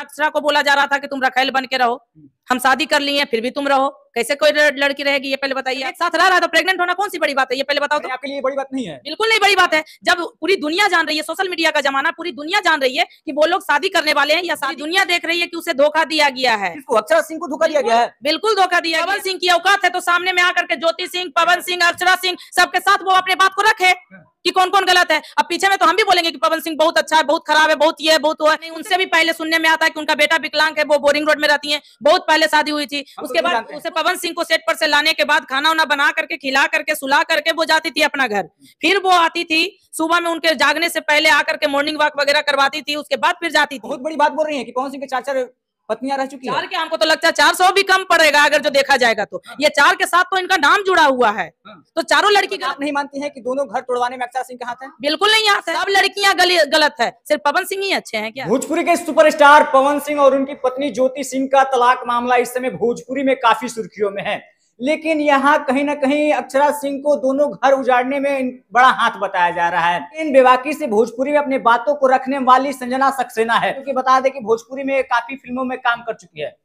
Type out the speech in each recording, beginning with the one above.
अक्षरा को बोला जा रहा था कि तुम रखेल बन के रहो हम शादी कर लिए फिर भी तुम रहो कैसे कोई लड़की रहेगी ये पहले बताइए एक साथ रह रहा है तो होना कौन सी बड़ी बात है ये पहले बताओ तो आपके लिए बड़ी बात नहीं है बिल्कुल नहीं बड़ी बात है जब पूरी दुनिया जान रही है सोशल मीडिया का जमाना पूरी दुनिया जान रही है कि वो लोग शादी करने वाले हैं या शादी दुनिया देख रही है कि उसे धोखा दिया गया है अक्षरा सिंह को धोखा दिया गया है बिल्कुल धोखा दिया पवन सिंह की औकात है तो सामने में आकर के ज्योति सिंह पवन सिंह अक्षरा सिंह सबके साथ वो अपने बात को रखे हाँ। कि कौन कौन गलत है अब पीछे में तो हम भी बोलेंगे कि पवन सिंह बहुत अच्छा है बहुत खराब है बहुत ये है बहुत वो है उनसे भी पहले सुनने में आता है कि उनका बेटा विकलांग है वो बोरिंग रोड में रहती है बहुत पहले पहले शादी हुई थी तो उसके बाद उसे पवन सिंह को सेट पर से लाने के बाद खाना उना बना करके खिला करके सुला करके वो जाती थी अपना घर फिर वो आती थी सुबह में उनके जागने से पहले आकर के मॉर्निंग वॉक वगैरह करवाती थी उसके बाद फिर जाती थी बहुत बड़ी बात बोल रही है कि पवन सिंह के चाचा पत्नियां रह चुकी चार के हमको तो लगता है चार सौ भी कम पड़ेगा अगर जो देखा जाएगा तो हाँ। ये चार के साथ तो इनका नाम जुड़ा हुआ है हाँ। तो चारों लड़की तो नहीं मानती है की दोनों घर तोड़वाने में अक्षर सिंह के हाथ है बिल्कुल नहीं हाथ है सब लड़कियां गलत है सिर्फ पवन सिंह ही अच्छे हैं क्या भोजपुरी के सुपरस्टार पवन सिंह और उनकी पत्नी ज्योति सिंह का तलाक मामला इस समय भोजपुरी में काफी सुर्खियों में है लेकिन यहाँ कहीं ना कहीं अक्षरा सिंह को दोनों घर उजाड़ने में बड़ा हाथ बताया जा रहा है इन बेवाकी से भोजपुरी में अपने बातों को रखने वाली संजना सक्सेना है क्योंकि बता दें कि भोजपुरी में काफी फिल्मों में काम कर चुकी है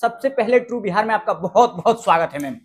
सबसे पहले ट्रू बिहार में आपका बहुत बहुत स्वागत है मैम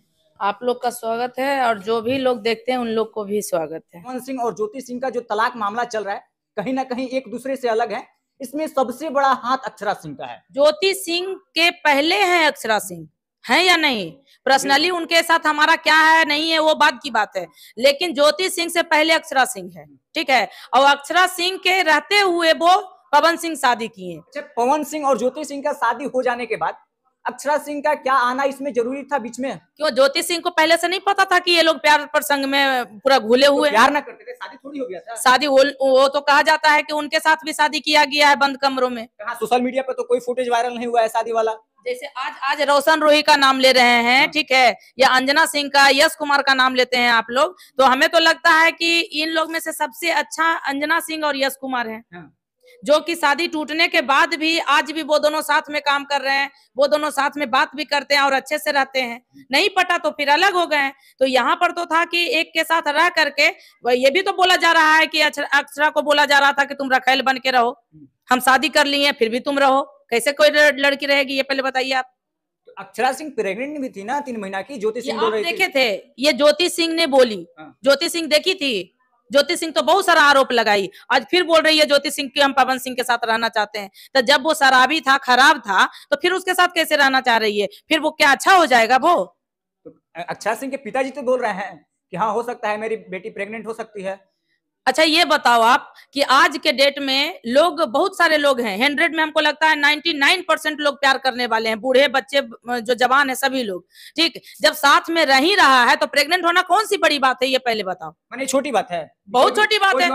आप लोग का स्वागत है और जो भी लोग देखते हैं उन लोग को भी स्वागत है मोहन सिंह और ज्योति सिंह का जो तलाक मामला चल रहा है कहीं ना कहीं एक दूसरे से अलग है इसमें सबसे बड़ा हाथ अक्षरा सिंह का है ज्योति सिंह के पहले हैं अक्षरा सिंह है या नहीं पर्सनली उनके साथ हमारा क्या है नहीं है वो बाद की बात है लेकिन ज्योति सिंह से पहले अक्षरा सिंह है ठीक है और अक्षरा सिंह के रहते हुए वो पवन सिंह शादी किए अच्छा, पवन सिंह और ज्योति सिंह का शादी हो जाने के बाद अक्षरा सिंह का क्या आना इसमें जरूरी था बीच में क्यों ज्योति सिंह को पहले से नहीं पता था कि ये लोग प्यार प्रसंग में पूरा घुले तो हुए तो प्यार ना करते थे शादी थोड़ी हो गया था शादी वो, वो तो कहा जाता है कि उनके साथ भी शादी किया गया है बंद कमरों में सोशल मीडिया पर तो कोई फुटेज वायरल नहीं हुआ है शादी वाला जैसे आज आज रोशन रोही का नाम ले रहे हैं हाँ। ठीक है या अंजना सिंह का यश कुमार का नाम लेते हैं आप लोग तो हमें तो लगता है कि इन लोग में से सबसे अच्छा अंजना सिंह और यश कुमार है हाँ। जो कि शादी टूटने के बाद भी आज भी वो दोनों साथ में काम कर रहे हैं वो दोनों साथ में बात भी करते हैं और अच्छे से रहते हैं नहीं पटा तो फिर अलग हो गए तो यहाँ पर तो था कि एक के साथ रह करके ये भी तो बोला जा रहा है कि अक्षरा को बोला जा रहा था कि तुम रखेल बन के रहो हम्म। हम शादी कर लिए फिर भी तुम रहो कैसे कोई लड़की रहेगी ये पहले बताइए आप अक्षरा सिंह प्रेग्नेंट भी थी ना तीन महीना की ज्योति सिंह आप देखे थे ये ज्योति सिंह ने बोली हाँ। ज्योति सिंह देखी थी ज्योति सिंह तो बहुत सारा आरोप लगाई आज फिर बोल रही है ज्योति सिंह की हम पवन सिंह के साथ रहना चाहते हैं तो जब वो शराबी था खराब था तो फिर उसके साथ कैसे रहना चाह रही है फिर वो क्या अच्छा हो जाएगा वो तो अक्षरा सिंह के पिताजी तो बोल रहे हैं कि हाँ हो सकता है मेरी बेटी प्रेग्नेंट हो सकती है अच्छा ये बताओ आप कि आज के डेट में लोग बहुत सारे लोग हैं हंड्रेड में हमको लगता है नाइन्टी नाइन परसेंट लोग प्यार करने वाले हैं बूढ़े बच्चे जो जवान है सभी लोग ठीक जब साथ में रह ही रहा है तो प्रेग्नेंट होना कौन सी बड़ी बात है ये पहले बताओ मैंने छोटी बात है बहुत छोटी बात है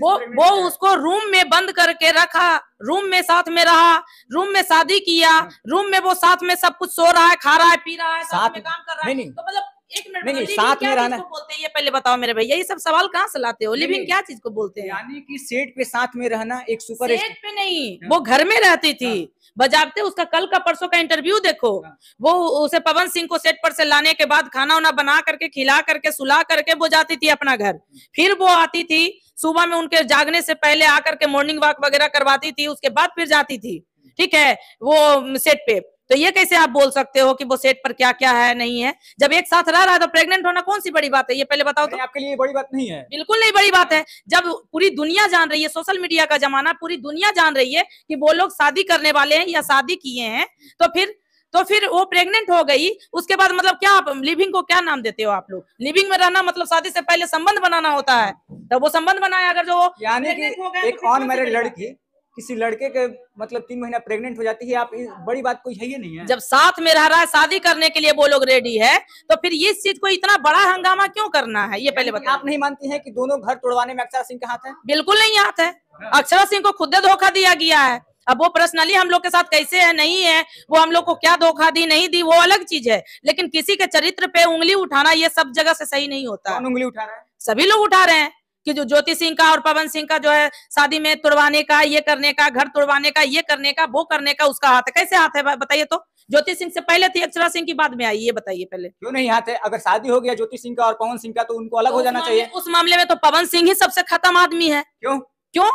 वो वो उसको रूम में बंद करके रखा रूम में साथ में रहा रूम में शादी किया हाँ। रूम में वो साथ में सब कुछ सो रहा है खा रहा है पी रहा है साथ में काम कर रहा है तो मतलब नहीं, नहीं साथ में रहना बोलते हैं ये पहले बताओ मेरे भैया ये सब सवाल कहाँ से लाते हो लिविंग क्या चीज को बोलते हैं यानी कि सेट पे साथ में रहना एक सुपर सेट पे नहीं हाँ। वो घर में रहती थी हाँ। बजाबते उसका कल का परसों का इंटरव्यू देखो हाँ। वो उसे पवन सिंह को सेट पर से लाने के बाद खाना उना बना करके खिला करके सुला करके वो जाती थी अपना घर फिर वो आती थी सुबह में उनके जागने से पहले आकर के मॉर्निंग वॉक वगैरह करवाती थी उसके बाद फिर जाती थी ठीक है वो सेट पे तो ये कैसे आप बोल सकते हो कि वो सेट पर क्या क्या है नहीं है जब एक साथ रह रहा है तो प्रेग्नेंट होना कौन सी बड़ी बात है ये पहले बताओ तो आपके लिए बड़ी बात नहीं है बिल्कुल नहीं बड़ी बात है जब पूरी दुनिया जान रही है सोशल मीडिया का जमाना पूरी दुनिया जान रही है कि वो लोग शादी करने वाले हैं या शादी किए हैं तो फिर तो फिर वो प्रेग्नेंट हो गई उसके बाद मतलब क्या आप लिविंग को क्या नाम देते हो आप लोग लिविंग में रहना मतलब शादी से पहले संबंध बनाना होता है तो वो संबंध बनाया अगर जो यानी कि तो एक ऑन मैरिड लड़की किसी लड़के के मतलब तीन महीना प्रेग्नेंट हो जाती है आप बड़ी बात कोई है ही नहीं है जब साथ में रह रहा है शादी करने के लिए वो लोग रेडी है तो फिर ये चीज को इतना बड़ा हंगामा क्यों करना है ये पहले बताओ आप नहीं मानती हैं कि दोनों घर तोड़वाने में अक्षरा सिंह का हाथ है बिल्कुल नहीं हाथ है हाँ। अक्षरा सिंह को खुद धोखा दिया गया है अब वो पर्सनली हम लोग के साथ कैसे है नहीं है वो हम लोग को क्या धोखा दी नहीं दी वो अलग चीज है लेकिन किसी के चरित्र पे उंगली उठाना ये सब जगह से सही नहीं होता उंगली उठा रहे है सभी लोग उठा रहे हैं कि जो ज्योति सिंह का और पवन सिंह का जो है शादी में तुड़वाने का ये करने का घर तुड़वाने का ये करने का वो करने का उसका हाथ है कैसे हाथ है बताइए तो ज्योति सिंह से पहले थी अक्षरा सिंह की बाद में आई ये बताइए पहले क्यों नहीं हाथ है अगर शादी हो गया ज्योति सिंह का और पवन सिंह का तो उनको अलग हो तो जाना चाहिए उस मामले में तो पवन सिंह ही सबसे खत्म आदमी है क्यों क्यों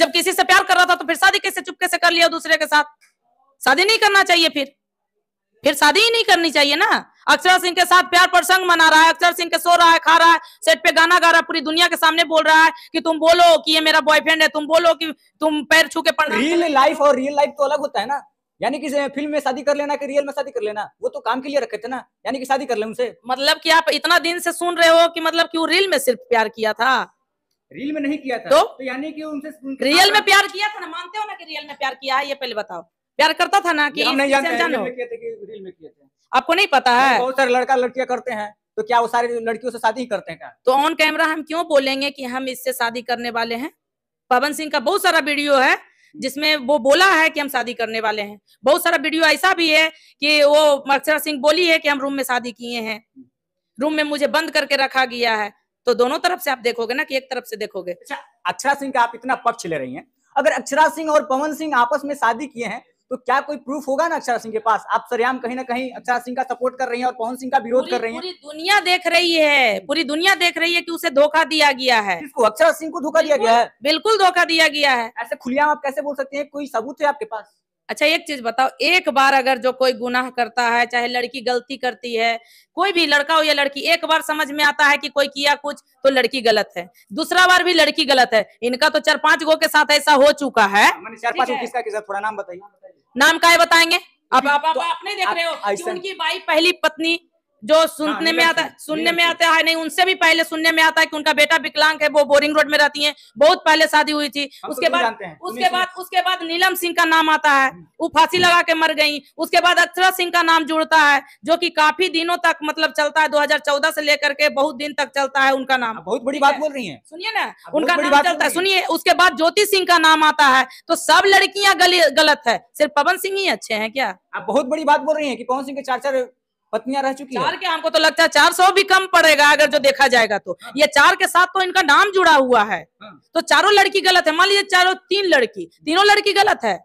जब किसी से प्यार कर रहा था तो फिर शादी कैसे चुपके से कर लिया दूसरे के साथ शादी नहीं करना चाहिए फिर फिर शादी ही नहीं करनी चाहिए ना अक्षर सिंह के साथ प्यार प्रसंग मना रहा है अक्षर सिंह के सो रहा है खा रहा है सेट पे गाना गा रहा है पूरी दुनिया के सामने बोल रहा है कि तुम बोलो कि ये मेरा बॉयफ्रेंड है तुम बोलो कि तुम पैर छू के पढ़ रियल लाइफ और रियल लाइफ तो अलग होता है ना यानी कि फिल्म में शादी कर लेना कि रियल में शादी कर लेना वो तो काम के लिए रखे थे ना यानी कि शादी कर ले उनसे मतलब कि आप इतना दिन से सुन रहे हो कि मतलब कि वो रियल में सिर्फ प्यार किया था रियल में नहीं किया था तो, तो यानी कि उनसे रियल में प्यार किया था ना मानते हो ना कि रियल में प्यार किया है ये पहले बताओ प्यार करता था ना कि रील रियल में किया था आपको नहीं पता है बहुत सारे लड़का लड़कियां करते हैं तो क्या वो सारे लड़कियों से शादी करते हैं तो ऑन कैमरा हम क्यों बोलेंगे की हम इससे शादी करने वाले हैं पवन सिंह का बहुत सारा वीडियो है जिसमें वो बोला है कि हम शादी करने वाले हैं बहुत सारा वीडियो ऐसा भी है कि वो मक्सरा सिंह बोली है कि हम रूम में शादी किए हैं रूम में मुझे बंद करके रखा गया है तो दोनों तरफ से आप देखोगे ना कि एक तरफ से देखोगे अच्छा अक्षरा सिंह का आप इतना पक्ष ले रही हैं अगर अक्षरा सिंह और पवन सिंह आपस में शादी किए हैं तो क्या कोई प्रूफ होगा ना अक्षरा सिंह के पास आप सरयाम कहीं ना कहीं अक्षरा सिंह का सपोर्ट कर रही है और पवन सिंह का विरोध कर रही है पूरी दुनिया देख रही है पूरी दुनिया देख रही है की उसे धोखा दिया गया है किसको अक्षरा सिंह को धोखा दिया गया है बिल्कुल धोखा दिया गया है ऐसे खुलियाम आप कैसे बोल सकते हैं कोई सबूत है आपके पास अच्छा एक चीज बताओ एक बार अगर जो कोई गुनाह करता है चाहे लड़की गलती करती है कोई भी लड़का हो या लड़की एक बार समझ में आता है कि कोई किया कुछ तो लड़की गलत है दूसरा बार भी लड़की गलत है इनका तो चार पांच गो के साथ ऐसा हो चुका है हाँ, चार पांच किसका किसका थोड़ा नाम बताइए नाम का है बताएंगे आप, तो- आप, आप, आप, आपने देख रहे हो कि उनकी बाई पहली पत्नी जो सुनने हाँ, में आता है सुनने में आता है नहीं उनसे भी पहले सुनने में आता है कि उनका बेटा विकलांग है वो बोरिंग रोड में रहती है बहुत पहले शादी हुई थी उसके बाद उसके बाद उसके बाद नीलम सिंह का नाम आता है हम्म। वो फांसी लगा के मर गई उसके बाद अक्षरा सिंह का नाम जुड़ता है जो की काफी दिनों तक मतलब चलता है दो से लेकर के बहुत दिन तक चलता है उनका नाम बहुत बड़ी बात बोल रही है सुनिए ना उनका नाम चलता है सुनिए उसके बाद ज्योति सिंह का नाम आता है तो सब लड़कियां गलत है सिर्फ पवन सिंह ही अच्छे है क्या बहुत बड़ी बात बोल रही है की पवन सिंह के चार चार पत्नियां रह चुकी चार है। के हमको तो लगता है चार सौ भी कम पड़ेगा अगर जो देखा जाएगा तो हाँ। ये चार के साथ तो इनका नाम जुड़ा हुआ है हाँ। तो चारों लड़की गलत है मान लीजिए चारों तीन लड़की तीनों लड़की गलत है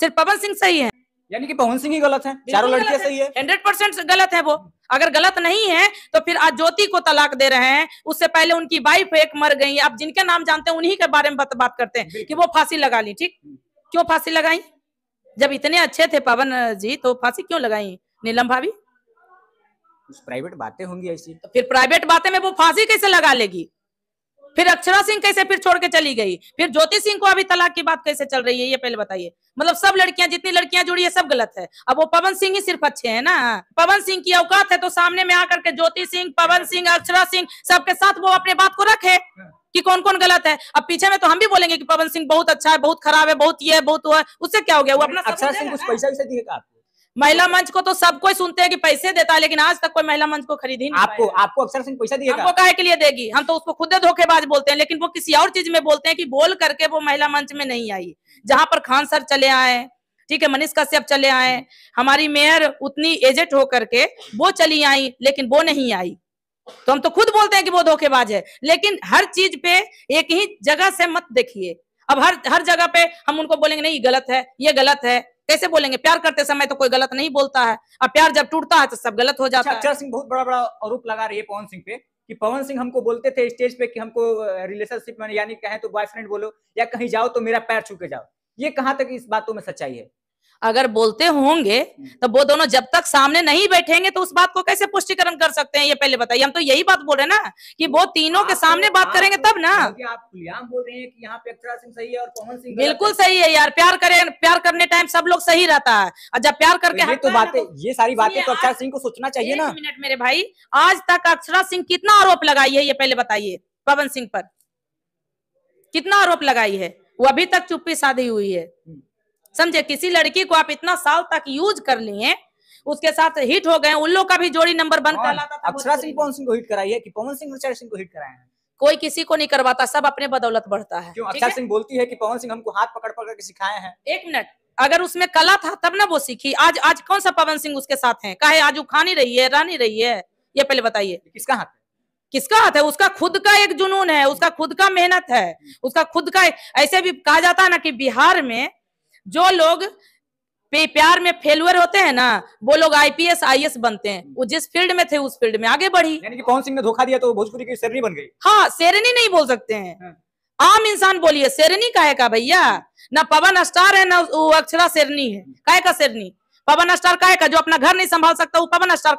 सिर्फ पवन सिंह सही है यानी कि पवन सिंह ही गलत है चारों लड़कियां सही है हंड्रेड परसेंट गलत है वो अगर गलत नहीं है तो फिर आज ज्योति को तलाक दे रहे हैं उससे पहले उनकी वाइफ एक मर गई आप जिनके नाम जानते हैं उन्हीं के बारे में बात करते हैं कि वो फांसी लगा ली ठीक हम्म। क्यों फांसी लगाई जब इतने अच्छे थे पवन जी तो फांसी क्यों लगाई नीलम भाभी कुछ प्राइवेट बातें होंगी ऐसी तो फिर प्राइवेट बातें में वो फांसी कैसे लगा लेगी फिर अक्षरा सिंह कैसे फिर छोड़ के चली गई फिर ज्योति सिंह को अभी तलाक की बात कैसे चल रही है ये पहले बताइए मतलब सब लड़कियां जितनी लड़कियां जुड़ी है सब गलत है अब वो पवन सिंह ही सिर्फ अच्छे हैं ना पवन सिंह की औकात है तो सामने में आकर के ज्योति सिंह पवन सिंह अक्षरा सिंह सबके साथ वो अपने बात को रखे कि कौन कौन गलत है अब पीछे में तो हम भी बोलेंगे की पवन सिंह बहुत अच्छा है बहुत खराब है बहुत ये है बहुत वो है उससे क्या हो गया वो अपना अक्षरा सिंह कुछ पैसा दिएगा महिला मंच को तो सब कोई सुनते हैं कि पैसे देता है लेकिन आज तक कोई महिला मंच को खरीदी नहीं आपको आपको अक्षर सिंह पैसा दिएगा आपको काहे के लिए देगी हम तो उसको खुद धोखेबाज बोलते हैं लेकिन वो किसी और चीज में बोलते हैं कि बोल करके वो महिला मंच में नहीं आई जहां पर खान सर चले आए ठीक है मनीष कश्यप चले आए हमारी मेयर उतनी एजेंट होकर के वो चली आई लेकिन वो नहीं आई तो हम तो खुद बोलते हैं कि वो धोखेबाज है लेकिन हर चीज पे एक ही जगह से मत देखिए अब हर हर जगह पे हम उनको बोलेंगे नहीं गलत है ये गलत है कैसे बोलेंगे प्यार करते समय तो कोई गलत नहीं बोलता है और प्यार जब टूटता है तो सब गलत हो जाता अच्छा, है अक्षर सिंह बहुत बड़ा बड़ा आरोप लगा रही है पवन सिंह पे कि पवन सिंह हमको बोलते थे स्टेज पे कि हमको रिलेशनशिप में यानी कहें तो बॉयफ्रेंड बोलो या कहीं जाओ तो मेरा पैर छू के जाओ ये कहाँ तक इस बातों में सच्चाई है अगर बोलते होंगे हम्म। तो वो दोनों जब तक सामने नहीं बैठेंगे तो उस बात को कैसे पुष्टिकरण कर सकते हैं ये पहले बताइए हम तो यही बात बोल रहे हैं ना कि वो तीनों के सामने बात करेंगे तब ना आप बोल रहे हैं बिल्कुल सही है यार प्यार करें प्यार करने टाइम सब लोग सही रहता है और जब प्यार करके तो, तो बातें तो ये सारी बातें तो अक्षरा सिंह को सोचना चाहिए ना मिनट मेरे भाई आज तक अक्षरा सिंह कितना आरोप लगाई है ये पहले बताइए पवन सिंह पर कितना आरोप लगाई है वो अभी तक चुप्पी साधी हुई है हम्म। समझे किसी लड़की को आप इतना साल तक यूज कर लिए उसके साथ हिट हो गए उल्लो का भी जोड़ी नंबर वन कर अक्षरा सिंह पवन सिंह को हिट कराई है कि पवन सिंह अक्षरा सिंह को हिट कराए कोई किसी को नहीं करवाता सब अपने बदौलत बढ़ता है क्यों अक्षरा सिंह बोलती है कि पवन सिंह हमको हाथ पकड़ पकड़ के सिखाए हैं एक मिनट अगर उसमें कला था तब ना वो सीखी आज आज कौन सा पवन सिंह उसके साथ है कहे आज वो खानी रही है रानी रही है ये पहले बताइए किसका हाथ किसका हाथ है उसका खुद का एक जुनून है उसका खुद का मेहनत है उसका खुद का ऐसे भी कहा जाता है ना कि बिहार में जो लोग प्यार में फेलुअर होते हैं ना वो लोग आईपीएस आईएस बनते हैं वो जिस फील्ड में थे उस फील्ड में आगे बढ़ी यानी कि पवन सिंह ने धोखा दिया तो भोजपुरी की शेरनी बन गई हाँ शेरनी नहीं बोल सकते हैं हाँ। आम इंसान बोलिए शेरनी काहे का भैया ना पवन स्टार है ना वो अक्षरा शेरनी है काहे का शेरनी पवन स्टार काहे का जो अपना घर नहीं संभाल सकता वो पवन स्टार